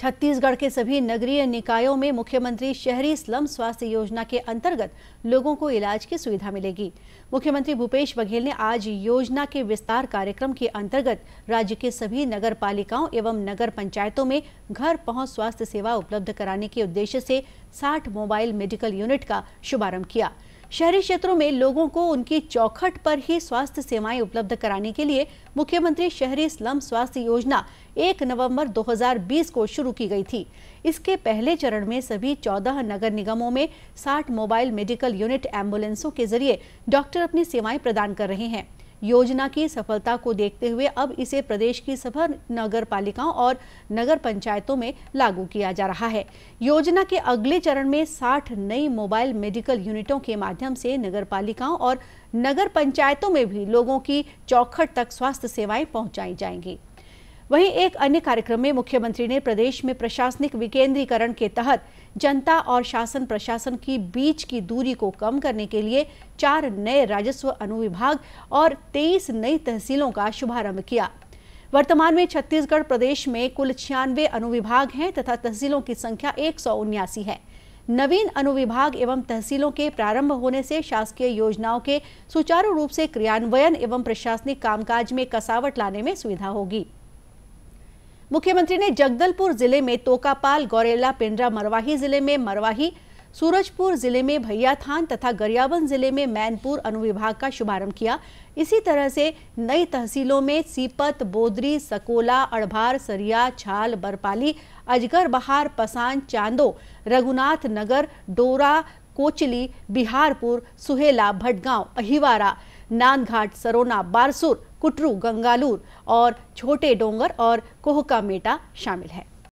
छत्तीसगढ़ के सभी नगरीय निकायों में मुख्यमंत्री शहरी स्लम स्वास्थ्य योजना के अंतर्गत लोगों को इलाज की सुविधा मिलेगी मुख्यमंत्री भूपेश बघेल ने आज योजना के विस्तार कार्यक्रम के अंतर्गत राज्य के सभी नगर पालिकाओं एवं नगर पंचायतों में घर पहुंच स्वास्थ्य सेवा उपलब्ध कराने के उद्देश्य से 60 मोबाइल मेडिकल यूनिट का शुभारंभ किया शहरी क्षेत्रों में लोगों को उनकी चौखट पर ही स्वास्थ्य सेवाएं उपलब्ध कराने के लिए मुख्यमंत्री शहरी स्लम स्वास्थ्य योजना 1 नवंबर 2020 को शुरू की गई थी इसके पहले चरण में सभी 14 नगर निगमों में 60 मोबाइल मेडिकल यूनिट एम्बुलेंसों के जरिए डॉक्टर अपनी सेवाएं प्रदान कर रहे हैं योजना की सफलता को देखते हुए अब इसे प्रदेश की सभी नगर पालिकाओं और नगर पंचायतों में लागू किया जा रहा है योजना के अगले चरण में 60 नई मोबाइल मेडिकल यूनिटों के माध्यम से नगर पालिकाओं और नगर पंचायतों में भी लोगों की चौखट तक स्वास्थ्य सेवाएं पहुंचाई जाएंगी वहीं एक अन्य कार्यक्रम में मुख्यमंत्री ने प्रदेश में प्रशासनिक विकेंद्रीकरण के तहत जनता और शासन प्रशासन की बीच की दूरी को कम करने के लिए चार नए राजस्व अनुविभाग और तेईस नई तहसीलों का शुभारंभ किया वर्तमान में छत्तीसगढ़ प्रदेश में कुल छियानवे अनुविभाग हैं तथा तहसीलों की संख्या एक है नवीन अनुविभाग एवं तहसीलों के प्रारंभ होने से शासकीय योजनाओं के सुचारू रूप से क्रियान्वयन एवं प्रशासनिक कामकाज में कसावट लाने में सुविधा होगी मुख्यमंत्री ने जगदलपुर जिले में तोकापाल गौरेला पिंडरा मरवाही जिले में मरवाही सूरजपुर जिले में भैयाथान तथा गरियाबंद जिले में मैनपुर अनुविभाग का शुभारंभ किया इसी तरह से नई तहसीलों में सीपत बोदरी सकोला अड़भार सरिया छाल बरपाली अजगर बहार पसान चांदो रघुनाथ नगर डोरा कोचली बिहारपुर सुहेला भटगांव अहिवारा नांदघाट सरोना बारसूर कुटरू गंगालूर और छोटे डोंगर और कोहका मेटा शामिल है